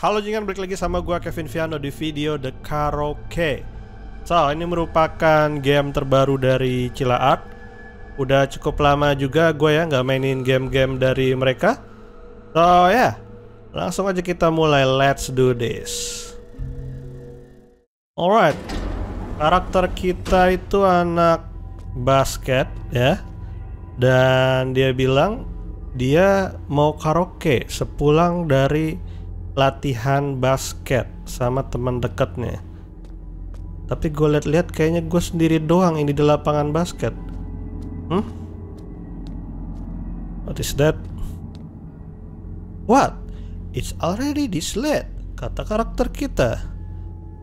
Halo jangan balik lagi sama gue Kevin Viano di video The Karaoke. So, ini merupakan game terbaru dari Cila Art. Udah cukup lama juga gue ya nggak mainin game-game dari mereka. So, ya. Yeah. Langsung aja kita mulai. Let's do this. Alright. Karakter kita itu anak basket ya. Dan dia bilang dia mau karaoke sepulang dari latihan basket sama teman dekatnya. Tapi gue lihat-lihat kayaknya gue sendiri doang ini di lapangan basket. Hmm? What is that? What? It's already this late, kata karakter kita.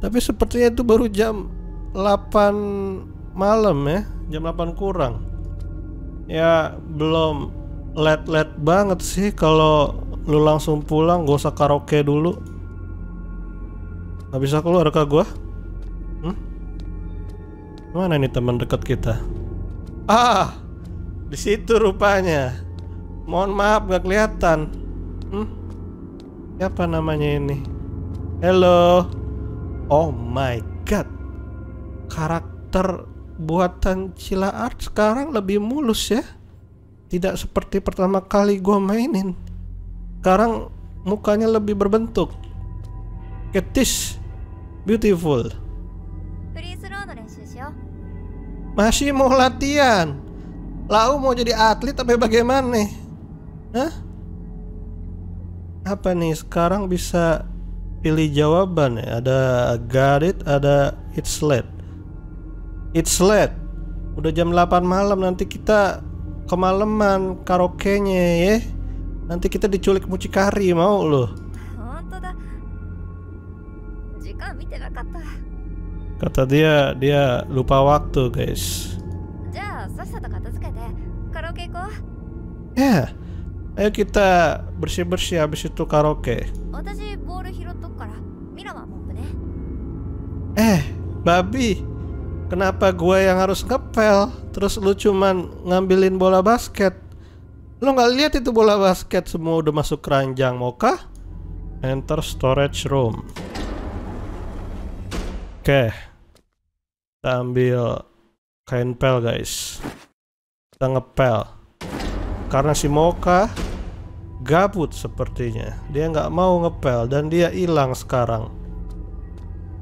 Tapi sepertinya itu baru jam 8 malam ya, jam 8 kurang. Ya belum late-late banget sih kalau lu langsung pulang gak usah karaoke dulu habis bisa keluar adakah gua hmm? mana nih teman dekat kita ah di situ rupanya mohon maaf gak kelihatan hmm? siapa namanya ini hello oh my god karakter buatan Cila Art sekarang lebih mulus ya tidak seperti pertama kali gua mainin sekarang mukanya lebih berbentuk ketish beautiful masih mau latihan Lau mau jadi atlet tapi bagaimana Hah? Apa nih sekarang bisa pilih jawaban ya Ada got ada it's late It's late Udah jam 8 malam nanti kita kemaleman karaoke-nya ya Nanti kita diculik mucikari, mau lo? Kata dia, dia lupa waktu, guys. Ya, yeah. ayo kita bersih-bersih habis itu karaoke. Eh, babi, kenapa gue yang harus ngepel? Terus lu cuman ngambilin bola basket? Lo nggak lihat itu bola basket semua udah masuk keranjang maukah? Enter storage room. Oke. Kita ambil kain pel guys. Kita ngepel. Karena si Moka gabut sepertinya. Dia nggak mau ngepel dan dia hilang sekarang.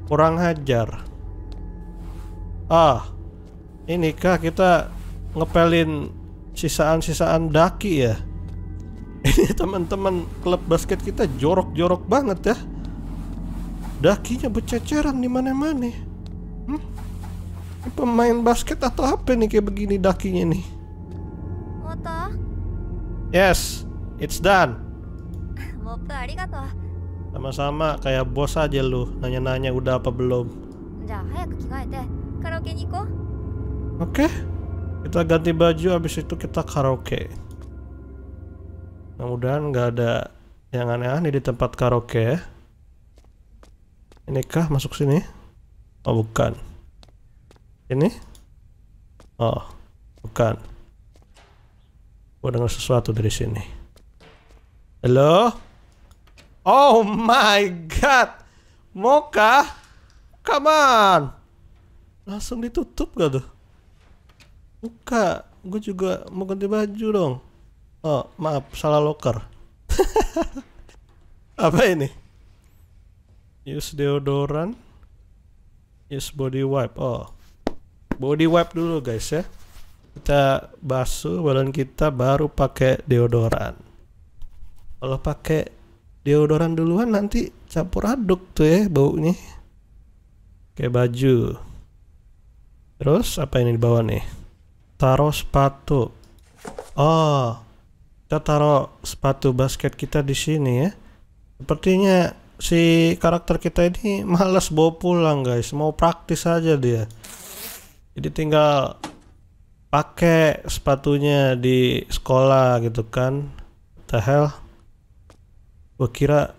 Kurang hajar. Ah. Ini kah kita ngepelin sisaan-sisaan daki ya ini teman-teman klub basket kita jorok-jorok banget ya dakinya berceceran di mana-mana hmm? Ini pemain basket atau apa nih kayak begini dakinya nih Moto? yes it's done Moto, arigato sama-sama kayak bos aja lu nanya-nanya udah apa belum oke okay. Kita ganti baju habis itu kita karaoke. Nah, mudah-mudahan nggak ada yang aneh-aneh di tempat karaoke. Ini kah masuk sini? Oh bukan. Ini? Oh bukan. Gue dengar sesuatu dari sini. Halo? Oh my god. Moka? Come on. Langsung ditutup gak tuh? Enggak, gue juga mau ganti baju dong. Oh, maaf, salah loker. Apa ini? Use deodoran. Use body wipe. Oh. Body wipe dulu guys ya. Kita basuh badan kita baru pakai deodoran. Kalau pakai deodoran duluan nanti campur aduk tuh ya baunya. Kayak baju. Terus apa ini di bawah nih? taruh sepatu. Oh, kita taruh sepatu basket kita di sini ya. Sepertinya si karakter kita ini malas bawa pulang guys, mau praktis aja dia. Jadi tinggal pakai sepatunya di sekolah gitu kan. the hell? Gue kira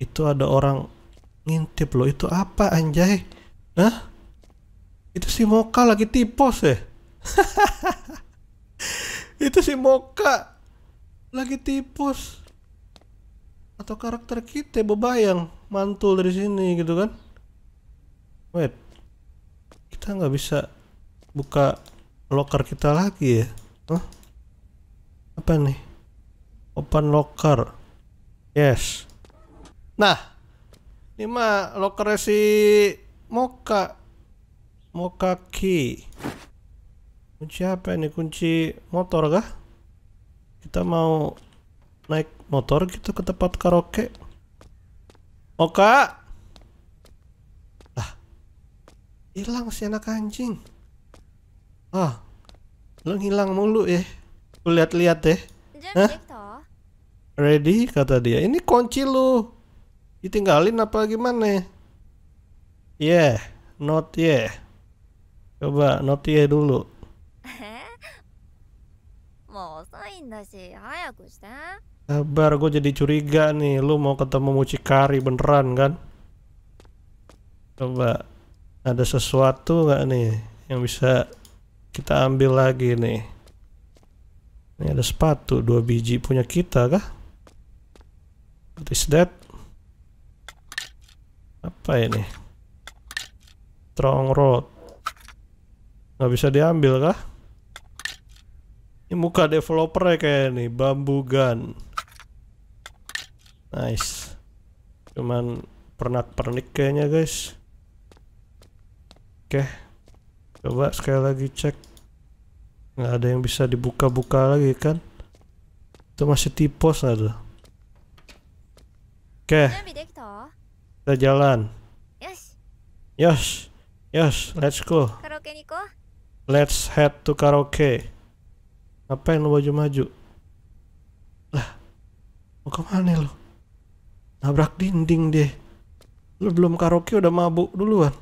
itu ada orang ngintip loh. Itu apa anjay? Hah? Itu si Moka lagi tipos ya? itu si Moka lagi tipus atau karakter kita bebayang mantul dari sini gitu kan wait kita nggak bisa buka locker kita lagi ya huh? apa nih open locker yes nah ini mah lockernya si Moka Moka Key kunci apa ini kunci motor kah kita mau naik motor gitu ke tempat karaoke oke oh, ah hilang si anak anjing ah lu hilang mulu ya lu lihat-lihat deh ya. Hah? Gitu. ready kata dia ini kunci lu ditinggalin apa gimana yeah not yeah coba not yeah dulu sih? んだし早くして Sabar, gue jadi curiga nih. Lu mau ketemu mucikari beneran kan? Coba ada sesuatu nggak nih yang bisa kita ambil lagi nih? Ini ada sepatu dua biji punya kita kah? What is that? Apa ini? Strong road. Nggak bisa diambil kah? Ini muka developer ya kayak ini Bambu Gun. Nice. Cuman pernak-pernik kayaknya, guys. Oke. Okay. Coba sekali lagi cek. Gak ada yang bisa dibuka-buka lagi kan? Itu masih tipos ada. Oke. Okay. Kita jalan. Yes. Yes. Yes, let's go. Let's head to karaoke. Ngapain lu maju-maju? Lah, mau kemana lu? Nabrak dinding deh. Lu belum karaoke udah mabuk duluan.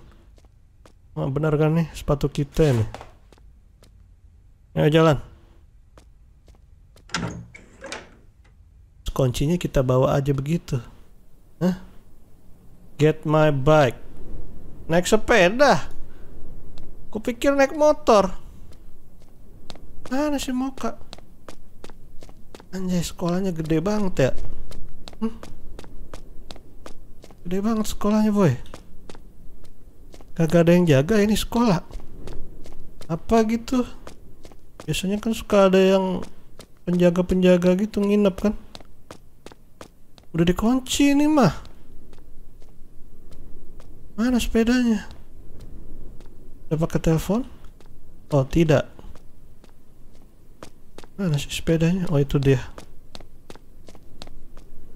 Nah, benar kan nih sepatu kita nih? Ayo jalan. Kuncinya kita bawa aja begitu. Hah? Get my bike. Naik sepeda. Kupikir naik motor. Mana sih Moka? Anjay, sekolahnya gede banget ya. Hmm? Gede banget sekolahnya, boy. Kagak ada yang jaga ini sekolah. Apa gitu? Biasanya kan suka ada yang penjaga-penjaga gitu nginep kan. Udah dikunci nih mah. Mana sepedanya? Dapat ke telepon? Oh, tidak. Mana sih sepedanya? Oh itu dia.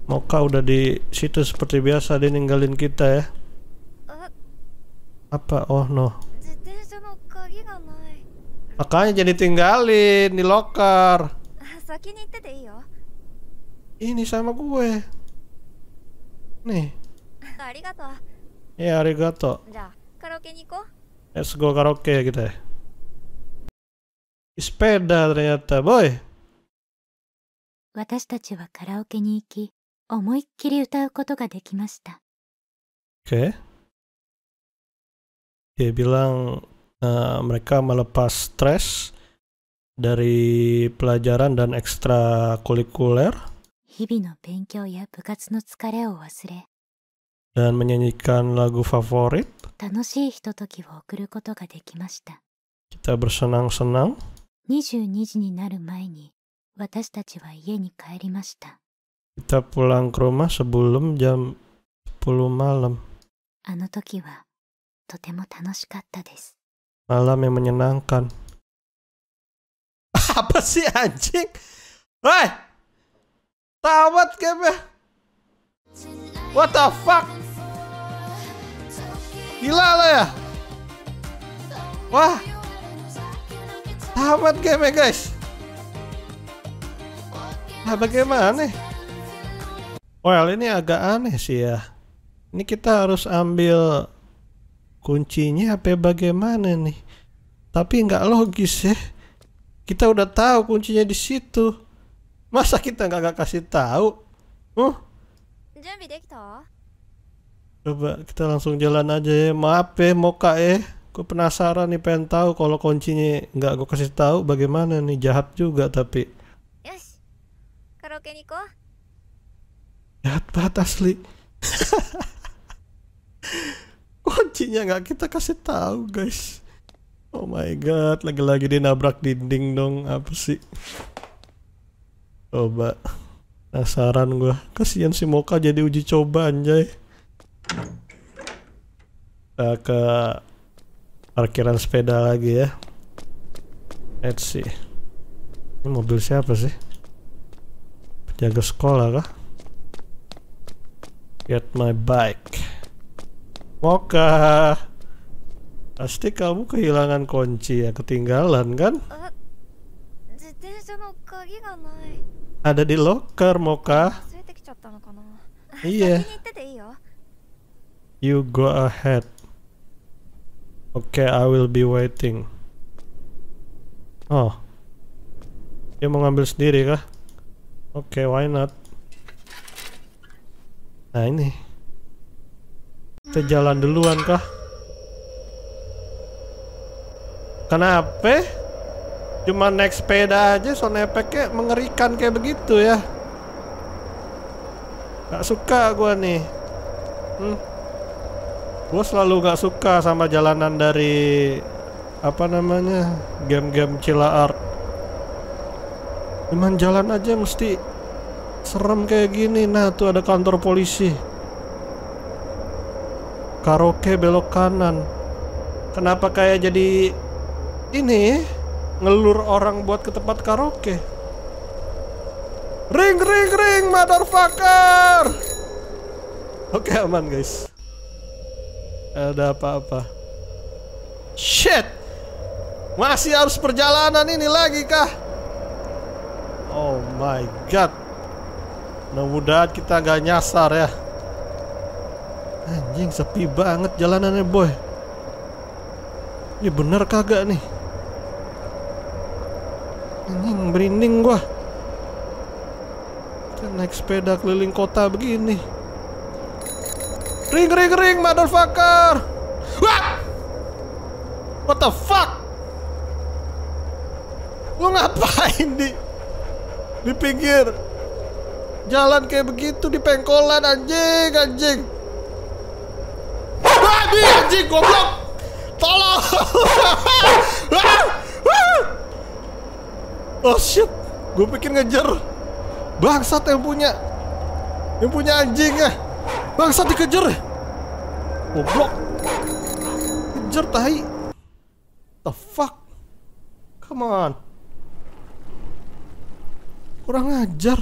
Moka udah di situ seperti biasa dia ninggalin kita ya. Eh. Apa? Oh no. Makanya jadi tinggalin di loker. Ah, Ini sama gue. Nih. Arigato. Ya, arigato. Let's go karaoke kita ya. Sepeda ternyata, boy. 私たちはカラオケに行き、思いっきり歌うことができました。Oke. Okay. Dia bilang uh, mereka melepas stres dari pelajaran dan ekstrakurikuler. Dan menyanyikan lagu favorit. Kita bersenang-senang. 22時になる前に私たちは家に帰りました。Kita pulang ke rumah sebelum jam 10 malam. Malam yang menyenangkan. Apa sih anjing? Woi! tawat game What the fuck? Gila lo ya? Wah, Tamat game ya guys Nah bagaimana Well ini agak aneh sih ya Ini kita harus ambil Kuncinya apa ya, bagaimana nih Tapi nggak logis ya Kita udah tahu kuncinya di situ Masa kita nggak nggak kasih tahu Huh? Gitu. Coba kita langsung jalan aja ya Maaf ya mau kak ya gue penasaran nih pengen tahu kalau kuncinya nggak gue kasih tahu bagaimana nih jahat juga tapi yes karaoke jahat banget asli kuncinya nggak kita kasih tahu guys oh my god lagi-lagi dia nabrak dinding dong apa sih coba penasaran gue kasihan si Moka jadi uji coba anjay Kakak parkiran sepeda lagi ya let's see ini mobil siapa sih penjaga sekolah kah get my bike Moka pasti kamu kehilangan kunci ya ketinggalan kan ada di locker Moka iya you go ahead Oke, okay, I will be waiting. Oh. Dia mau ngambil sendiri kah? Oke, okay, why not? Nah ini. Kita jalan duluan kah? Kenapa? Cuma naik sepeda aja so nepeknya mengerikan kayak begitu ya. Gak suka gua nih. Hmm gue selalu gak suka sama jalanan dari apa namanya game-game Cila Art cuman jalan aja mesti serem kayak gini nah tuh ada kantor polisi karaoke belok kanan kenapa kayak jadi ini ngelur orang buat ke tempat karaoke ring ring ring motherfucker oke okay, aman guys ada apa-apa. Shit. Masih harus perjalanan ini lagi kah? Oh my god. Mudah-mudahan kita nggak nyasar ya. Anjing sepi banget jalanannya boy. Ini ya, bener kagak nih? Anjing merinding gua. Kita naik sepeda keliling kota begini. Ring ring ring motherfucker. Wah! What the fuck? Lu ngapain di di pinggir jalan kayak begitu di pengkolan anjing anjing. Wah, anjing goblok. Tolong. oh shit. Gue pikir ngejar bangsat yang punya yang punya anjing anjingnya. Bangsat dikejar. Goblok. Kejar tahi. The fuck? Come on. Kurang ajar.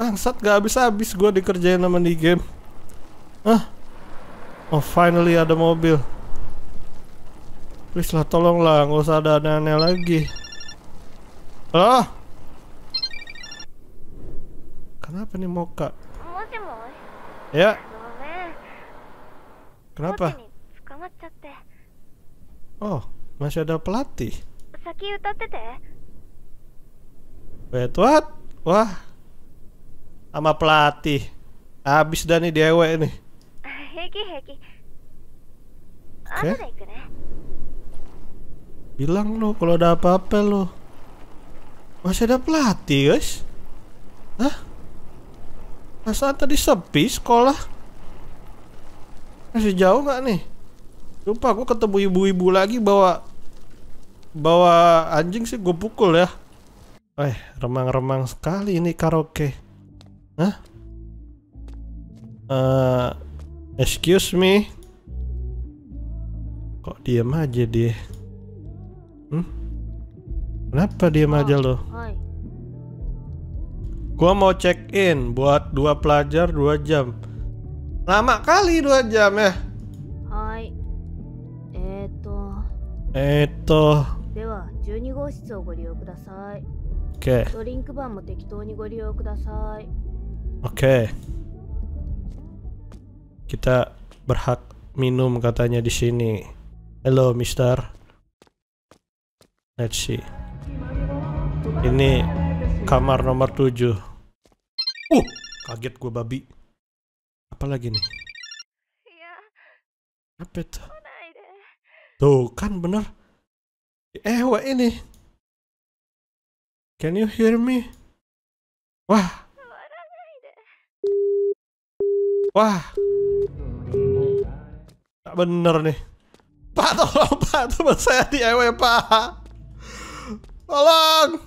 Bangsat gak habis-habis gue dikerjain sama di game. Ah. Oh, finally ada mobil. Please lah, tolonglah, nggak usah ada aneh-aneh lagi. Ah. Kenapa nih Moka? ya Kenapa? Oh, masih ada pelatih betul Wait, what? Wah Sama pelatih Abis dah nih dewe nih Oke ya? Bilang lo kalau ada apa-apa lo Masih ada pelatih guys Hah? Perasaan nah, tadi sepi sekolah. Masih jauh nggak nih? Lupa aku ketemu ibu-ibu lagi bawa bawa anjing sih gue pukul ya. Eh, remang-remang sekali ini karaoke. Hah? Uh, excuse me. Kok diam aja dia? Hmm? Kenapa diam oh, aja loh? Hai. Gua mau check in buat dua pelajar dua jam. Lama kali dua jam ya. Hai. Eto. Eto. Dewa, 12 Kita berhak minum katanya di sini. Hello, Mister. Let's see. Ini kamar nomor 7. Uh, kaget gue babi. apa lagi nih? Apa iya. itu? Tuh kan bener. Eh, wah ini. Can you hear me? Wah. Wah. Tak bener nih. Pak tolong pak teman saya di EW pak. Tolong.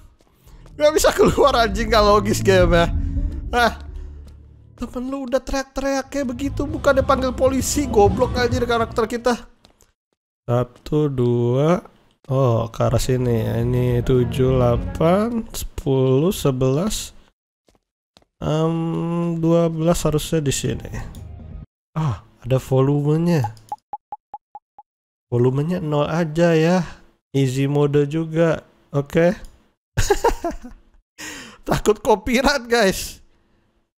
Gak bisa keluar anjing gak logis game ya ah, temen lu udah teriak-teriak kayak begitu, bukan panggil polisi, goblok aja di karakter kita. Satu, dua, oh ke arah sini, ya. ini tujuh, delapan, sepuluh, sebelas, um, dua belas harusnya di sini. Ah, ada volumenya. Volumenya nol aja ya. Easy mode juga, oke? Okay? Takut copyright guys.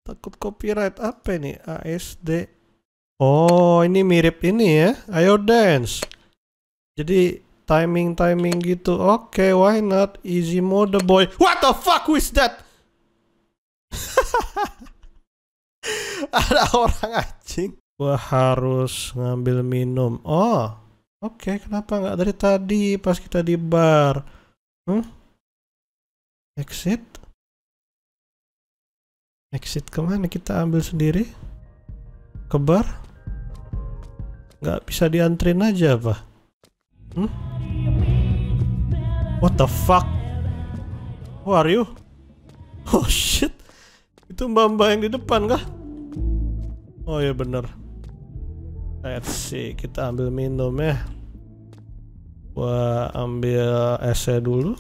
Takut copyright apa ini? ASD. Oh, ini mirip ini ya. Ayo dance. Jadi timing-timing gitu. Oke, okay, why not? Easy mode boy. What the fuck is that? Ada orang anjing. Gua harus ngambil minum. Oh, oke. Okay, kenapa nggak dari tadi pas kita di bar? Hmm? Exit? exit kemana kita ambil sendiri ke bar nggak bisa diantrin aja apa hmm? what the fuck who are you oh shit itu mbak-mbak yang di depan kah oh ya yeah, bener let's see kita ambil minum ya gua ambil esnya dulu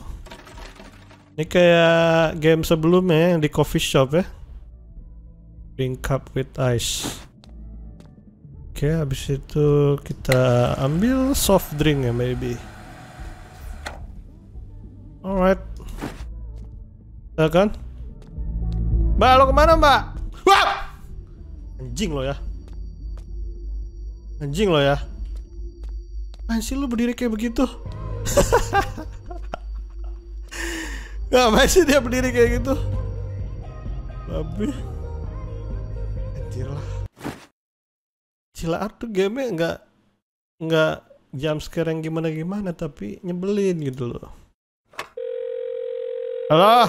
ini kayak game sebelumnya yang di coffee shop ya drink cup with ice oke okay, habis itu kita ambil soft drink ya maybe alright ya kan mbak lo kemana mbak Wah! anjing lo ya anjing lo ya Masih lo berdiri kayak begitu Gak masih dia berdiri kayak gitu Lebih anjir lah Art tuh game nggak nggak jam sekarang gimana gimana tapi nyebelin gitu loh halo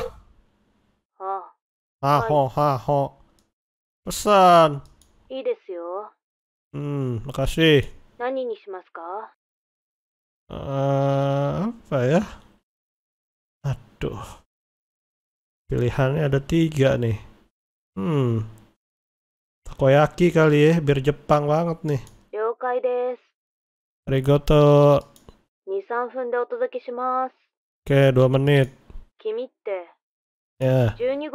ha ho ha ho pesan いいですよ。うん、makasih. 何にしますか uh, apa ya? Aduh. Pilihannya ada tiga nih. Hmm koyaki kali ya, bir Jepang banget nih. Yokai desu. Arigato. 2-3 shimasu. Oke, 2 menit. Kimi te. Ya. Yeah. 12 yo ne.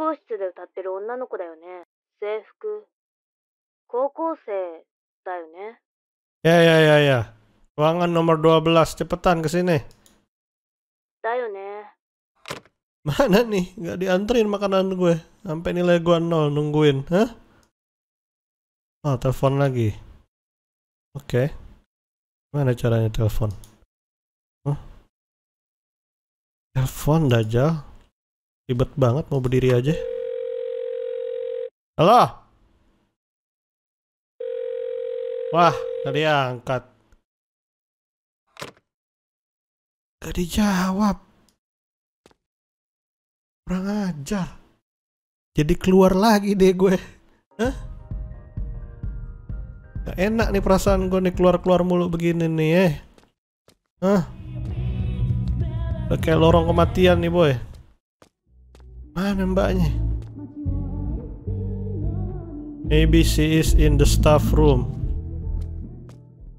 ya, ya ya, ya. Ruangan nomor 12, cepetan ke sini. Da yo ne. Mana nih? Gak diantrin makanan gue. Sampai nilai gue nol nungguin, hah? Oh, telepon lagi. Oke. Okay. Mana caranya telepon? Huh? Telepon Dajal, Ribet banget mau berdiri aja. Halo? Wah, tadi angkat. Gak dijawab. Kurang ajar. Jadi keluar lagi deh gue. Hah? Gak enak nih perasaan gue nih keluar-keluar mulu begini nih eh. Hah? Udah kayak lorong kematian nih boy. Mana mbaknya? Maybe she is in the staff room.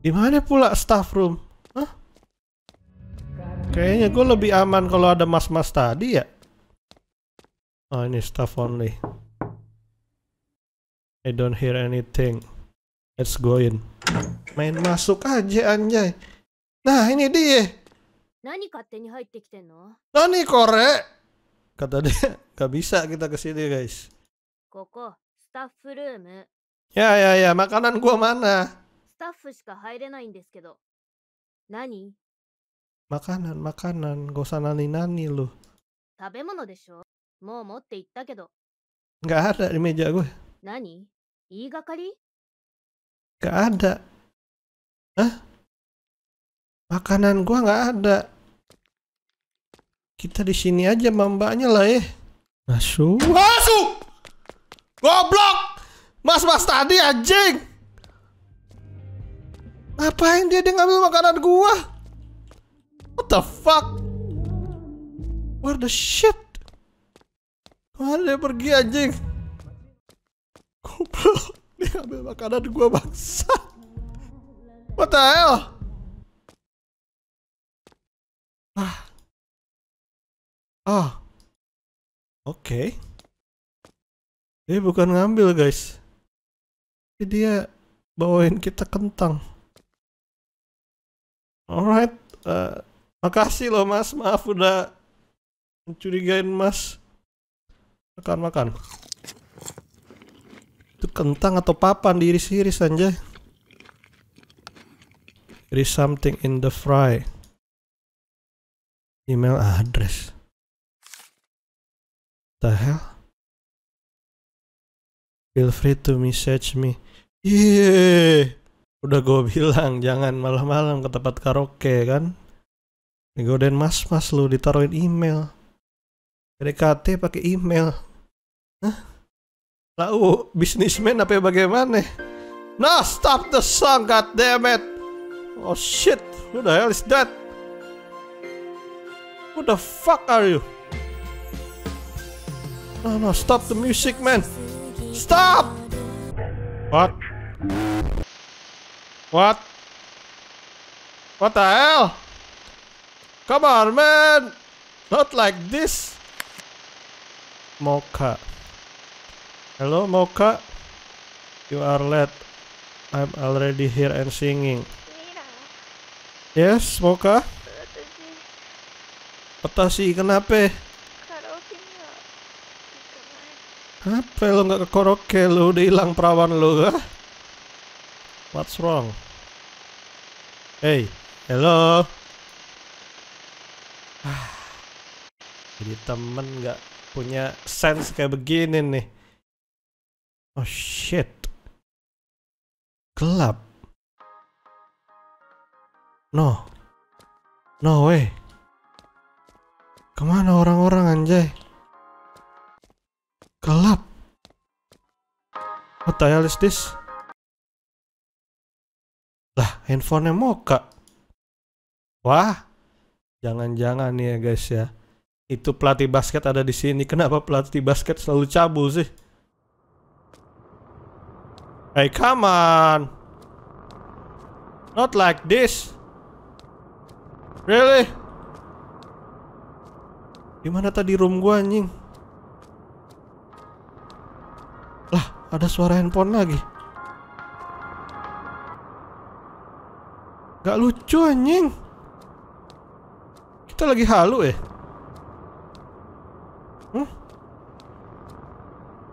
Di pula staff room? Hah? Kayaknya gue lebih aman kalau ada mas-mas tadi ya. Oh ini staff only. I don't hear anything. Let's go in. Main masuk aja anjay. Nah, ini dia. Nani no? Nani kore? Kata dia, enggak bisa kita ke sini, guys. Koko, staff room. Ya, ya, ya, makanan gua mana? Staff shika hairenai haerenai desu kedo. Nani? Makanan, makanan. Gak usah nani-nani lu. Tabemono desho. Mou motte itta kedo. Enggak ada di meja gue. Nani? Iigakari? Gak ada. Hah? Makanan gua gak ada. Kita di sini aja mambaknya lah ya. Eh. Masuk. Masuk. Goblok. Mas-mas tadi anjing. Ngapain dia dia ngambil makanan gua? What the fuck? What the shit? Kemana dia pergi anjing? Goblok. Dia ambil makanan gue bangsa. What the hell? Ah. Ah. Oke. Okay. Dia bukan ngambil guys. Tapi dia bawain kita kentang. Alright. Uh, makasih loh mas. Maaf udah mencurigain mas. Makan-makan. Itu kentang atau papan diiris-iris aja. There is something in the fry. Email address. The hell? Feel free to message me. yeah. Udah gue bilang jangan malam-malam ke tempat karaoke kan. Godain mas-mas lu ditaruhin email. PDKT pakai email. Hah? tahu bisnismen apa ya, bagaimana? Nah, stop the song, god damn it. Oh shit, who the hell is that? Who the fuck are you? No, no, stop the music, man. Stop! What? What? What the hell? Come on, man! Not like this! Mocha. Hello Mocha, you are late. I'm already here and singing. Iya. Yes, Mocha. sih. kenapa? Apa? lo nggak ke karaoke lo udah hilang perawan lo kah? What's wrong? Hey, hello. Ah, jadi temen nggak punya sense kayak begini nih. Oh shit. Gelap. No. No way. Kemana orang-orang anjay? Gelap. What the hell is this? Lah, handphonenya Moka. Wah. Jangan-jangan nih ya guys ya. Itu pelatih basket ada di sini. Kenapa pelatih basket selalu cabul sih? Hey, come on. Not like this. Really? Dimana tadi room gua anjing? Lah, ada suara handphone lagi. Gak lucu anjing. Kita lagi halu eh? Hmm?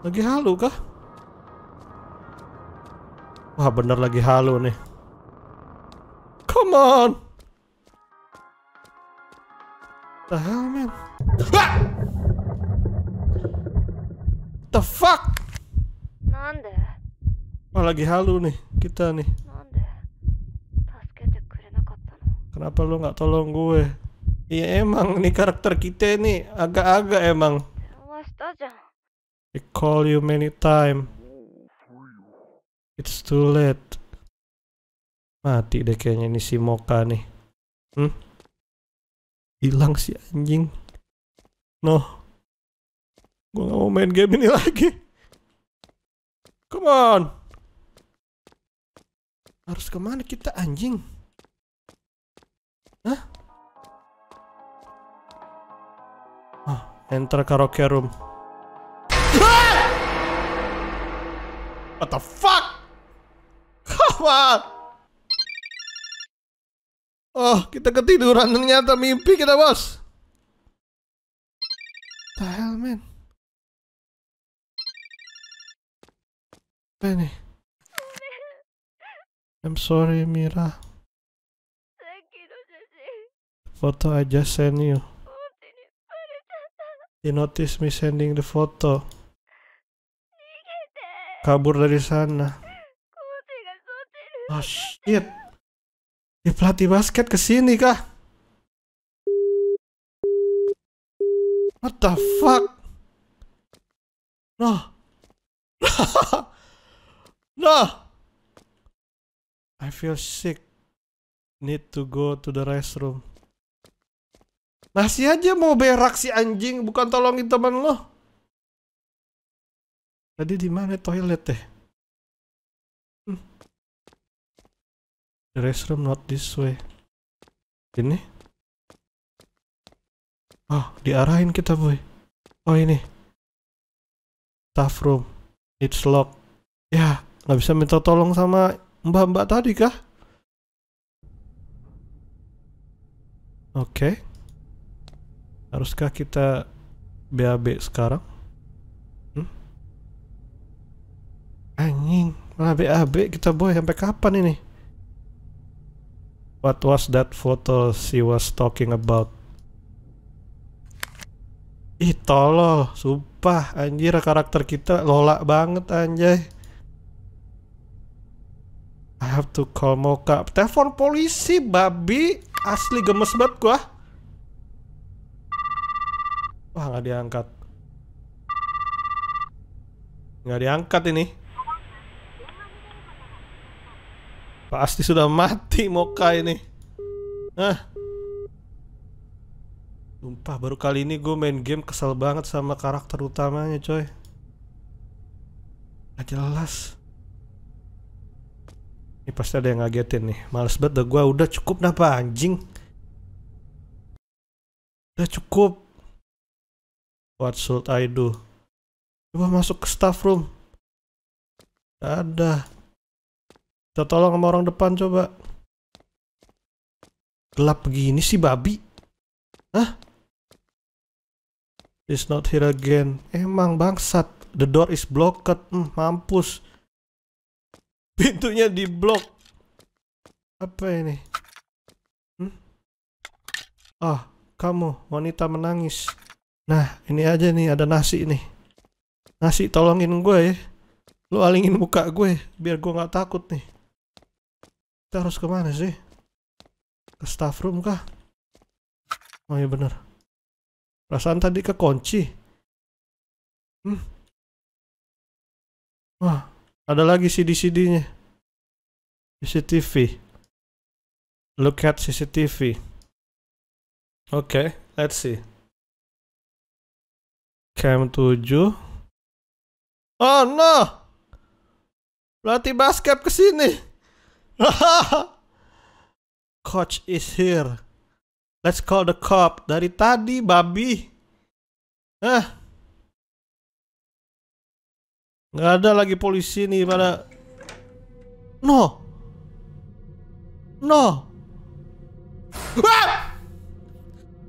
Lagi halu kah? Wah bener lagi halu nih Come on The hell man ah! The fuck Nanda Wah lagi halu nih kita nih Kenapa lu nggak tolong gue? Iya emang nih karakter kita nih agak-agak emang. I call you many time. It's too late. Mati deh kayaknya ini si Moka nih. Hmm? Hilang si anjing. No. Gue gak mau main game ini lagi. Come on. Harus kemana kita anjing? Hah? Ah, enter karaoke room. What the fuck? Wah. Oh, kita ketiduran ternyata mimpi kita, Bos. The hell, man. Apa ini? I'm sorry, Mira. Foto I just send you. You notice me sending the photo. Kabur dari sana. Oh shit. Di pelatih basket kesini kah? What the fuck? No. no. I feel sick. Need to go to the restroom. Masih aja mau berak si anjing, bukan tolongin teman lo. Tadi di mana toilet teh? Hmm. The restroom not this way. Ini? Oh, diarahin kita, boy. Oh, ini. Staff room. It's locked. Ya, nggak bisa minta tolong sama mbak-mbak tadi kah? Oke. Okay. Haruskah kita BAB sekarang? Hmm? Anjing, malah BAB kita boy sampai kapan ini? What was that photo she was talking about? Ih tolol, sumpah anjir karakter kita lola banget anjay. I have to call Moka. Telepon polisi, babi. Asli gemes banget gua. Wah, nggak diangkat. Nggak diangkat ini. Pasti sudah mati Moka ini. Ah. Sumpah baru kali ini gue main game kesel banget sama karakter utamanya coy. Gak jelas. Ini pasti ada yang ngagetin nih. Males banget dah gue udah cukup dah pak anjing. Udah cukup. What should I do? Coba masuk ke staff room. Ada. Kita tolong sama orang depan coba. Gelap begini sih babi. Hah? it's not here again. Emang bangsat. The door is blocked. Hmm, mampus. Pintunya diblok. Apa ini? Hmm? Ah, kamu wanita menangis. Nah, ini aja nih ada nasi nih. Nasi tolongin gue ya. Lu alingin muka gue biar gue nggak takut nih. Kita harus kemana sih? Ke staff room kah? Oh iya bener Perasaan tadi kunci Hmm Wah Ada lagi CD-CD-nya CCTV Look at CCTV Oke okay, let's see Cam 7 Oh no Berarti basket kesini Coach is here. Let's call the cop. Dari tadi, babi. Eh. Gak ada lagi polisi nih pada... No. No. Ah!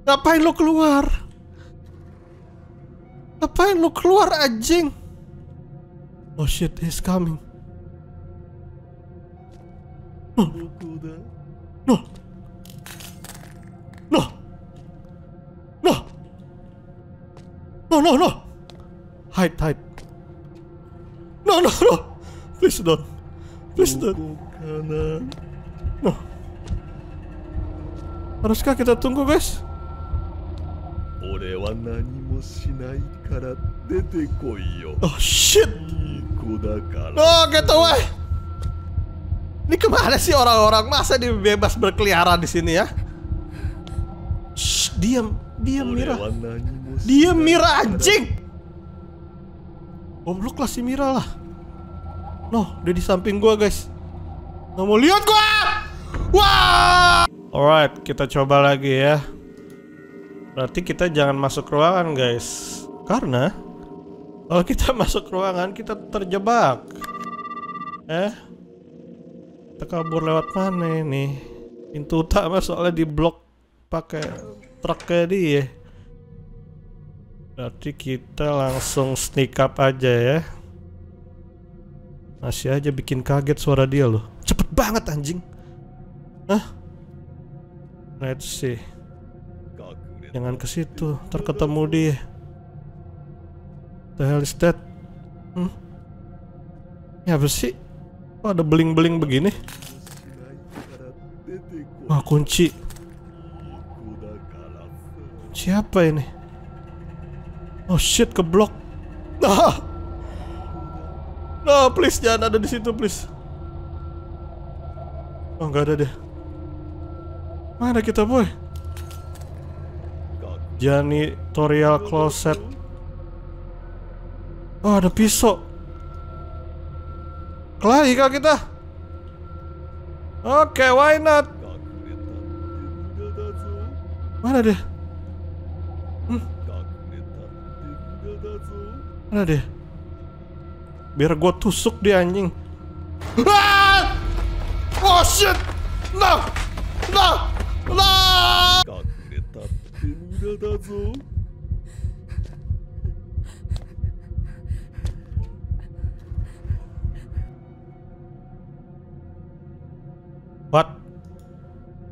Ngapain lu keluar? Ngapain lu keluar, anjing? Oh shit, he's coming. どこだなななななはい、はい。なななェスだ。ェスだ。どこかな。な。話しかけた k a h k 俺は何もしないから出てこいよ。あ h いい子だから。あ h get a Ini kemana sih orang-orang? Masa dia bebas berkeliaran di sini ya? Shh, diam, diam Mira. Diam Mira anjing. Goblok lah si Mira lah. Noh, dia di samping gua, guys. Nggak mau lihat gua. Wah. Alright, kita coba lagi ya. Berarti kita jangan masuk ruangan, guys. Karena kalau kita masuk ruangan kita terjebak. Eh? Kita kabur lewat mana ini Pintu utama soalnya diblok pakai truk truknya ya. Berarti kita langsung sneak up aja ya. Masih aja bikin kaget suara dia loh. Cepet banget anjing. Hah? Let's see. Jangan ke situ, Terketemu dia. The hell is that? Hmm? Ya apa sih? Oh, ada beling-beling begini. Wah, kunci. Siapa ini? Oh shit, keblok. Nah. Nah, please jangan ada di situ, please. Oh, nggak ada deh. Mana kita, boy? Janitorial closet. Oh, ada pisau. Kelahi kah kita? Oke, okay, why not? Mana dia? Hmm? Mana dia? Biar gue tusuk dia anjing. Ah! Oh shit! No! No! No!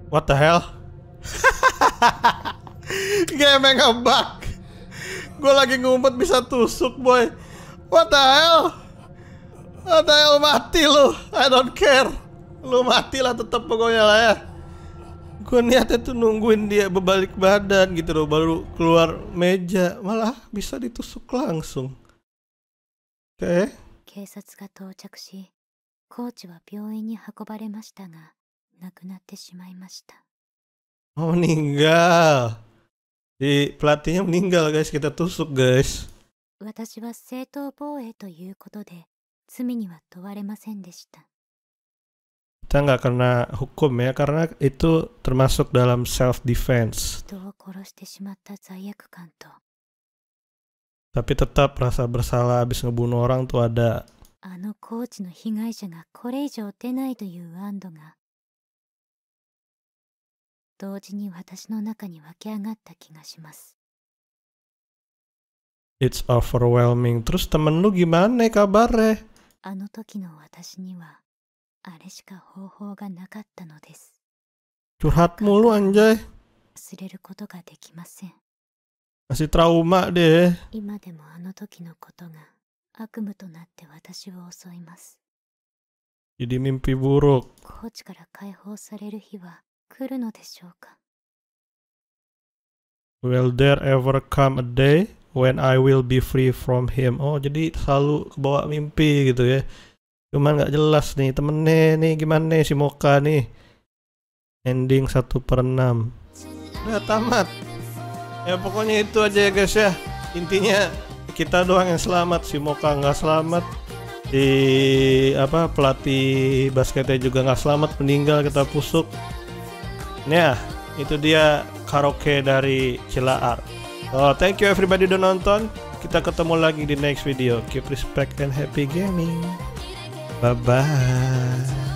What the hell? Game ngebug. Gue lagi ngumpet bisa tusuk boy. What the hell? What the hell mati lu? I don't care. Lu lah tetap pokoknya lah ya. Gue niatnya tuh nungguin dia berbalik badan gitu loh baru keluar meja malah bisa ditusuk langsung. Oke. Okay. 警察が到着し、コーチは病院に運ばれましたが、亡くなってしまいました。Oh meninggal. Si pelatihnya meninggal guys, kita tusuk guys. 私は正当防衛ということで罪には問われませんでした。Kita nggak kena hukum ya karena itu termasuk dalam self defense. Tapi tetap rasa bersalah habis ngebunuh orang tuh ada. あのコーチの被害者がこれ以上出ないという安堵が同時に私の中に湧き上がった気がします。It's overwhelming. Terus temen lu gimana kabarnya? あの時の私にはあれしか方法がなかったのです。Curhat mulu anjay. 忘れることができません。Masih trauma deh. 今でもあの時のことが悪夢となって私を襲います。Jadi mimpi buruk. コーチから解放される日は来るのでしょうか Will there ever come a day when I will be free from him? Oh, jadi selalu kebawa mimpi gitu ya. Cuman nggak jelas nih temennya nih gimana nih si Moka nih. Ending 1 per 6. Udah tamat. Ya pokoknya itu aja ya guys ya. Intinya kita doang yang selamat, si Moka nggak selamat. Di apa pelatih basketnya juga nggak selamat meninggal kita pusuk Nah, itu dia karaoke dari Cilaar. Oh, thank you everybody udah nonton. Kita ketemu lagi di next video. Keep respect and happy gaming. Bye bye.